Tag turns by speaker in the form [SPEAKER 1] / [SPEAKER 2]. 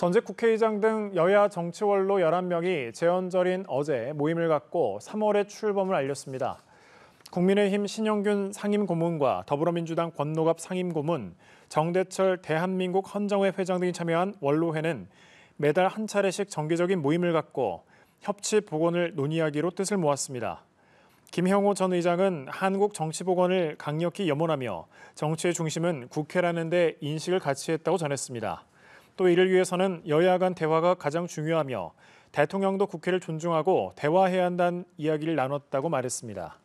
[SPEAKER 1] 전직 국회의장 등 여야 정치원로 11명이 재헌절인 어제 모임을 갖고 3월에 출범을 알렸습니다. 국민의힘 신영균 상임고문과 더불어민주당 권노갑 상임고문, 정대철 대한민국 헌정회 회장 등이 참여한 원로회는 매달 한 차례씩 정기적인 모임을 갖고 협치 복원을 논의하기로 뜻을 모았습니다. 김형호 전 의장은 한국 정치 복원을 강력히 염원하며 정치의 중심은 국회라는 데 인식을 같이 했다고 전했습니다. 또 이를 위해서는 여야 간 대화가 가장 중요하며 대통령도 국회를 존중하고 대화해야 한다는 이야기를 나눴다고 말했습니다.